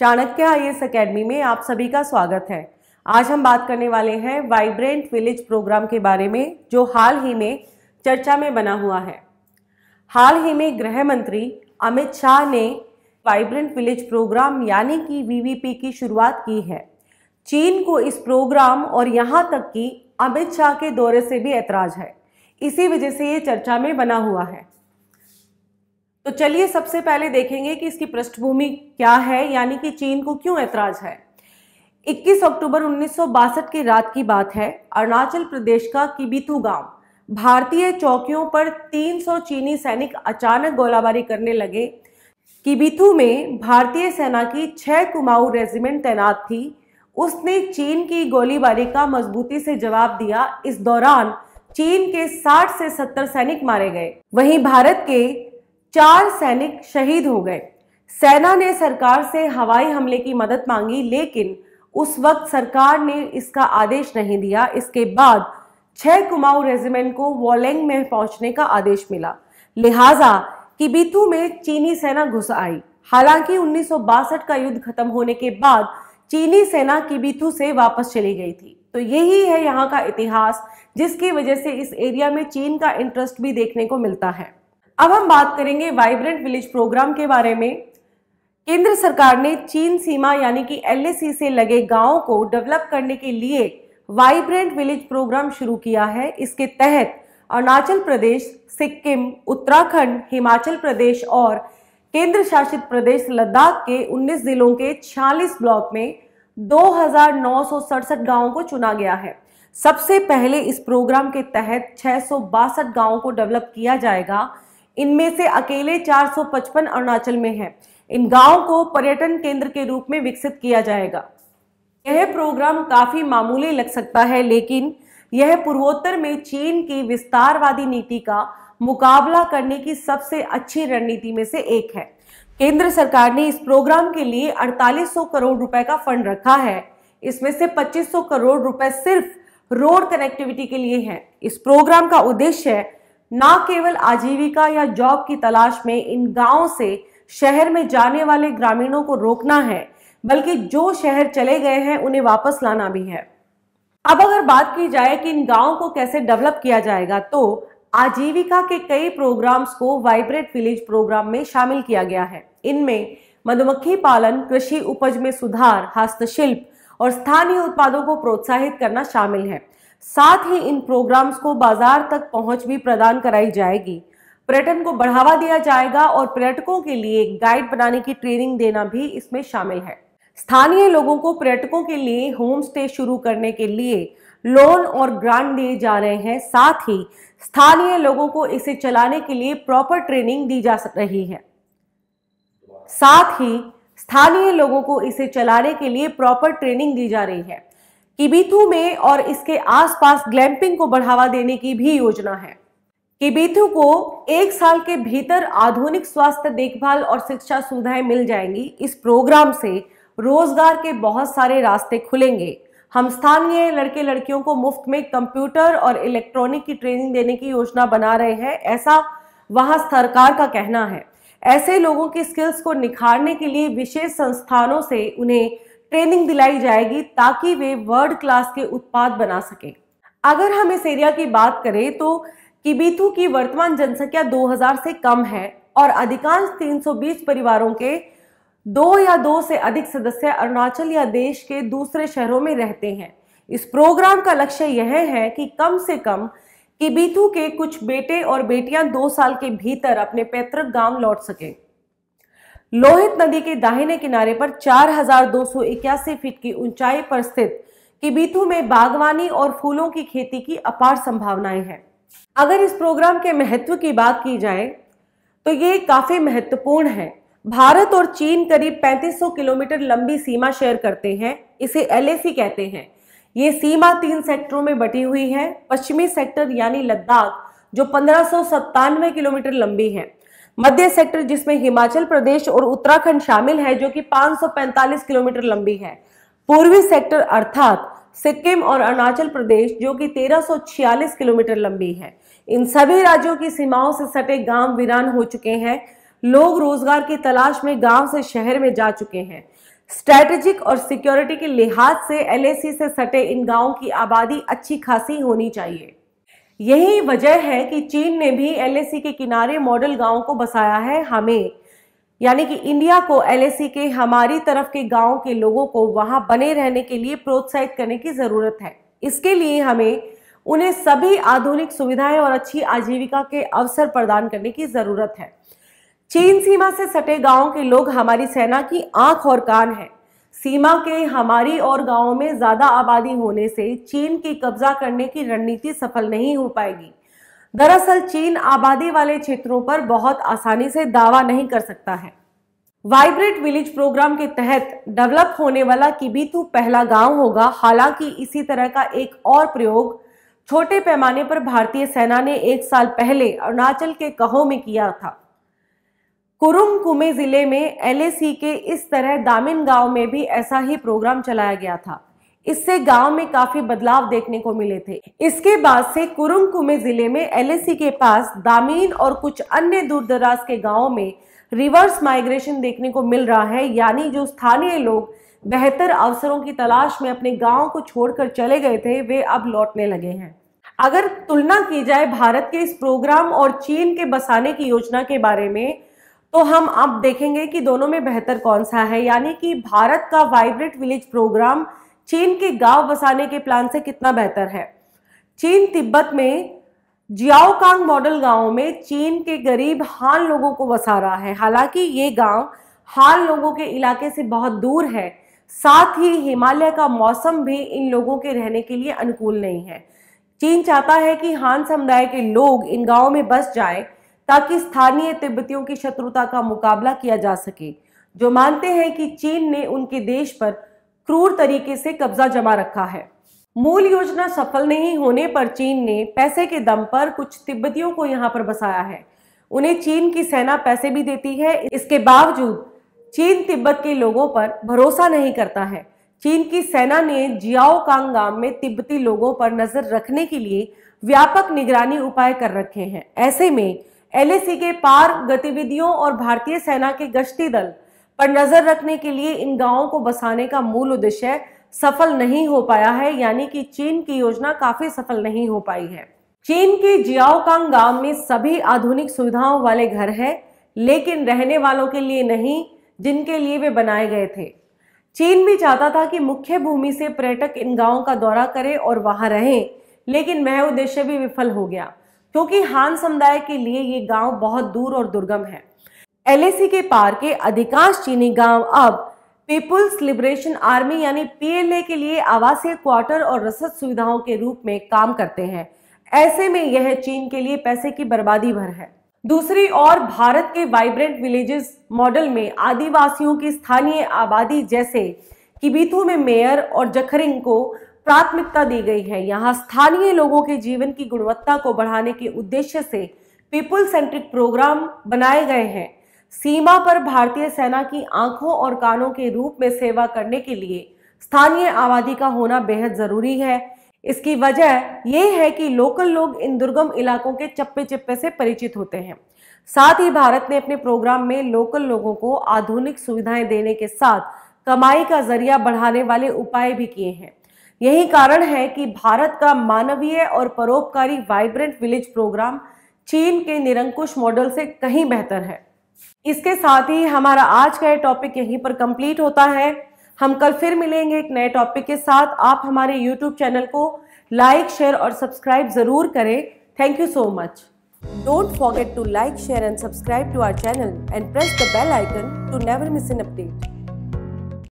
Chanakya I S academy में आप सभी का स्वागत है आज हम बात करने वाले हैं वाइब्रेंट विलेज प्रोग्राम के बारे में जो हाल ही में चर्चा में बना हुआ है हाल ही में गृह मंत्री अमित शाह ने वाइब्रेंट विलेज प्रोग्राम यानी कि वीवीपी की शुरुआत की है चीन को इस प्रोग्राम और यहाँ तक कि अमित शाह के दौरे से भी ऐतराज है इसी वजह से ये चर्चा में बना हुआ है तो चलिए सबसे पहले देखेंगे कि इसकी पृष्ठभूमि क्या है यानी कि चीन को क्यों ऐतराज है 21 अक्टूबर उन्नीस की रात की बात है अरुणाचल प्रदेश का किबिथू गांव भारतीय चौकियों पर 300 चीनी सैनिक अचानक गोलाबारी करने लगे किबिथू में भारतीय सेना की छह कुमाऊ रेजिमेंट तैनात थी उसने चीन की गोलीबारी का मजबूती से जवाब दिया इस दौरान चीन के 60 से 70 सैनिक मारे गए वहीं भारत के चार सैनिक शहीद हो गए सेना ने सरकार से हवाई हमले की मदद मांगी लेकिन उस वक्त सरकार ने इसका आदेश नहीं दिया इसके बाद छह कुमाऊं रेजिमेंट को वॉलेंग में पहुंचने का आदेश मिला लिहाजा किबीथू में चीनी सेना घुस आई हालांकि उन्नीस का युद्ध खत्म होने के बाद चीनी सेना किबीथू से वापस चली गई थी तो यही है यहाँ का इतिहास जिसकी वजह से इस एरिया में चीन का इंटरेस्ट भी देखने को मिलता है अब हम बात करेंगे वाइब्रेंट विलेज प्रोग्राम के बारे में केंद्र सरकार ने चीन सीमा यानी कि एल से लगे गाँव को डेवलप करने के लिए वाइब्रेंट विलेज प्रोग्राम शुरू किया है इसके तहत अरुणाचल प्रदेश सिक्किम उत्तराखंड हिमाचल प्रदेश और केंद्र शासित प्रदेश लद्दाख के 19 जिलों के 46 ब्लॉक में दो गांवों को चुना गया है सबसे पहले इस प्रोग्राम के तहत छः गांवों को डेवलप किया जाएगा इनमें से अकेले 455 अरुणाचल में हैं इन गांवों को पर्यटन केंद्र के रूप में विकसित किया जाएगा यह प्रोग्राम काफ़ी मामूली लग सकता है लेकिन यह पूर्वोत्तर में चीन की विस्तारवादी नीति का मुकाबला करने की सबसे अच्छी रणनीति में से एक है केंद्र सरकार ने इस प्रोग्राम के लिए 4800 करोड़ रुपए का फंड रखा है इसमें से 2500 करोड़ रुपए सिर्फ रोड कनेक्टिविटी के लिए है इस प्रोग्राम का उद्देश्य है न केवल आजीविका या जॉब की तलाश में इन गाँव से शहर में जाने वाले ग्रामीणों को रोकना है बल्कि जो शहर चले गए हैं उन्हें वापस लाना भी है अब अगर बात की जाए कि इन गांवों को कैसे डेवलप किया जाएगा तो आजीविका के कई प्रोग्राम्स को वाइब्रेट विलेज प्रोग्राम में शामिल किया गया है इनमें मधुमक्खी पालन कृषि उपज में सुधार हस्तशिल्प और स्थानीय उत्पादों को प्रोत्साहित करना शामिल है साथ ही इन प्रोग्राम्स को बाजार तक पहुंच भी प्रदान कराई जाएगी पर्यटन को बढ़ावा दिया जाएगा और पर्यटकों के लिए गाइड बनाने की ट्रेनिंग देना भी इसमें शामिल है स्थानीय लोगों को पर्यटकों के लिए होम स्टे शुरू करने के लिए लोन और ग्रांट दिए जा रहे हैं साथ ही स्थानीय लोगों को इसे चलाने के लिए प्रॉपर ट्रेनिंग दी जा रही है साथ ही स्थानीय लोगों को इसे चलाने के लिए प्रॉपर ट्रेनिंग दी जा रही है किबीथू में और इसके आसपास ग्लैंपिंग को बढ़ावा देने की भी योजना है किबीथू को एक साल के भीतर आधुनिक स्वास्थ्य देखभाल और शिक्षा सुविधाएं मिल जाएंगी इस प्रोग्राम से रोजगार के बहुत सारे रास्ते खुलेंगे हम स्थानीय लड़के लड़कियों को मुफ्त में कंप्यूटर और इलेक्ट्रॉनिक की ट्रेनिंग देने की योजना बना रहे हैं ऐसा वहां सरकार का कहना है ऐसे लोगों की स्किल्स को निखारने के लिए विशेष संस्थानों से उन्हें ट्रेनिंग दिलाई जाएगी ताकि वे वर्ल्ड क्लास के उत्पाद बना सके अगर हम इस एरिया की बात करें तो किबीथू की वर्तमान जनसंख्या 2000 से कम है और अधिकांश 320 परिवारों के दो या दो से अधिक सदस्य अरुणाचल या देश के दूसरे शहरों में रहते हैं इस प्रोग्राम का लक्ष्य यह है कि कम से कम किबीथू के कुछ बेटे और बेटियां दो साल के भीतर अपने पैतृक गांव लौट सकें लोहित नदी के दाहिने किनारे पर चार फीट की ऊंचाई पर स्थित किबीथू में बागवानी और फूलों की खेती की अपार संभावनाएं हैं अगर इस प्रोग्राम के महत्व की बात की जाए तो ये काफ़ी महत्वपूर्ण है भारत और चीन करीब 3500 किलोमीटर लंबी सीमा शेयर करते हैं इसे एल कहते हैं ये सीमा तीन सेक्टरों में बटी हुई है पश्चिमी सेक्टर यानी लद्दाख जो पंद्रह किलोमीटर लंबी है मध्य सेक्टर जिसमें हिमाचल प्रदेश और उत्तराखंड शामिल है जो कि 545 किलोमीटर लंबी है पूर्वी सेक्टर अर्थात सिक्किम और अरुणाचल प्रदेश जो कि 1346 किलोमीटर लंबी है इन सभी राज्यों की सीमाओं से सटे गांव वीरान हो चुके हैं लोग रोजगार की तलाश में गांव से शहर में जा चुके हैं स्ट्रैटेजिक और सिक्योरिटी के लिहाज से एलएसी से सटे इन गांवों की आबादी अच्छी खासी होनी चाहिए यही वजह है कि चीन ने भी एल के किनारे मॉडल गांव को बसाया है हमें यानी कि इंडिया को एल के हमारी तरफ के गांव के लोगों को वहां बने रहने के लिए प्रोत्साहित करने की ज़रूरत है इसके लिए हमें उन्हें सभी आधुनिक सुविधाएं और अच्छी आजीविका के अवसर प्रदान करने की ज़रूरत है चीन सीमा से सटे गाँव के लोग हमारी सेना की आंख और कान है सीमा के हमारी और गांवों में ज़्यादा आबादी होने से चीन की कब्जा करने की रणनीति सफल नहीं हो पाएगी दरअसल चीन आबादी वाले क्षेत्रों पर बहुत आसानी से दावा नहीं कर सकता है वाइब्रेट विलेज प्रोग्राम के तहत डेवलप होने वाला किबीतू पहला गांव होगा हालांकि इसी तरह का एक और प्रयोग छोटे पैमाने पर भारतीय सेना ने एक साल पहले अरुणाचल के कहो में किया था कुरुंग जिले में एलएसी के इस तरह दामिन गांव में भी ऐसा ही प्रोग्राम चलाया गया था इससे गांव में काफी बदलाव देखने को मिले थे इसके बाद से कुरुंग जिले में एलएसी के पास दामीन और कुछ अन्य दूर दराज के गाँव में रिवर्स माइग्रेशन देखने को मिल रहा है यानी जो स्थानीय लोग बेहतर अवसरों की तलाश में अपने गाँव को छोड़कर चले गए थे वे अब लौटने लगे हैं अगर तुलना की जाए भारत के इस प्रोग्राम और चीन के बसाने की योजना के बारे में तो हम अब देखेंगे कि दोनों में बेहतर कौन सा है यानी कि भारत का वाइब्रेंट विलेज प्रोग्राम चीन के गांव बसाने के प्लान से कितना बेहतर है चीन तिब्बत में जियाओकांग मॉडल गांव में चीन के गरीब हान लोगों को बसा रहा है हालांकि ये गांव हान लोगों के इलाके से बहुत दूर है साथ ही हिमालय का मौसम भी इन लोगों के रहने के लिए अनुकूल नहीं है चीन चाहता है कि हान समुदाय के लोग इन गाँव में बस जाएं ताकि स्थानीय तिब्बतियों की शत्रुता का मुकाबला किया जा सके जो मानते हैं कि चीन ने उनके देश पर क्रूर तरीके से कब्जा जमा रखा है मूल योजना सफल नहीं होने पर चीन ने पैसे के दम पर कुछ तिब्बतियों को यहाँ पर बसाया है उन्हें चीन की सेना पैसे भी देती है इसके बावजूद चीन तिब्बत के लोगों पर भरोसा नहीं करता है चीन की सेना ने जियाओ कांग गांव में तिब्बती लोगों पर नजर रखने के लिए व्यापक निगरानी उपाय कर रखे हैं ऐसे में एलएसी के पार गतिविधियों और भारतीय सेना के गश्ती दल पर नजर रखने के लिए इन गांवों को बसाने का मूल उद्देश्य सफल नहीं हो पाया है यानी कि चीन की योजना काफी सफल नहीं हो पाई है चीन के जियाओकांग गांव में सभी आधुनिक सुविधाओं वाले घर हैं लेकिन रहने वालों के लिए नहीं जिनके लिए वे बनाए गए थे चीन भी चाहता था कि मुख्य भूमि से पर्यटक इन गांवों का दौरा करें और वहां रहें लेकिन वह उद्देश्य भी विफल हो गया क्योंकि हान समुदाय के लिए ये गांव बहुत दूर और दुर्गम है एलएसी के पार के अधिकांश चीनी गांव अब पीपुल्स लिबरेशन आर्मी यानी पीएलए के लिए आवासीय क्वार्टर और रसद सुविधाओं के रूप में काम करते हैं ऐसे में यह चीन के लिए पैसे की बर्बादी भर है दूसरी ओर भारत के वाइब्रेंट विलेजेस मॉडल में आदिवासियों की स्थानीय आबादी जैसे किबीथू में मेयर और जखरिंग को प्राथमिकता दी गई है यहाँ स्थानीय लोगों के जीवन की गुणवत्ता को बढ़ाने के उद्देश्य से पीपुल सेंट्रिक प्रोग्राम बनाए गए हैं सीमा पर भारतीय सेना की आंखों और कानों के रूप में सेवा करने के लिए स्थानीय आबादी का होना बेहद ज़रूरी है इसकी वजह यह है कि लोकल लोग इन दुर्गम इलाकों के चप्पे चप्पे से परिचित होते हैं साथ ही भारत ने अपने प्रोग्राम में लोकल लोगों को आधुनिक सुविधाएं देने के साथ कमाई का जरिया बढ़ाने वाले उपाय भी किए हैं यही कारण है कि भारत का मानवीय और परोपकारी वाइब्रेंट विलेज प्रोग्राम चीन के निरंकुश मॉडल से कहीं बेहतर है इसके साथ ही हमारा आज का टॉपिक यहीं पर कंप्लीट होता है हम कल फिर मिलेंगे एक नए टॉपिक के साथ आप हमारे यूट्यूब चैनल को लाइक शेयर और सब्सक्राइब ज़रूर करें thank you so much don't forget to like share and subscribe to our channel and press the bell icon to never miss an update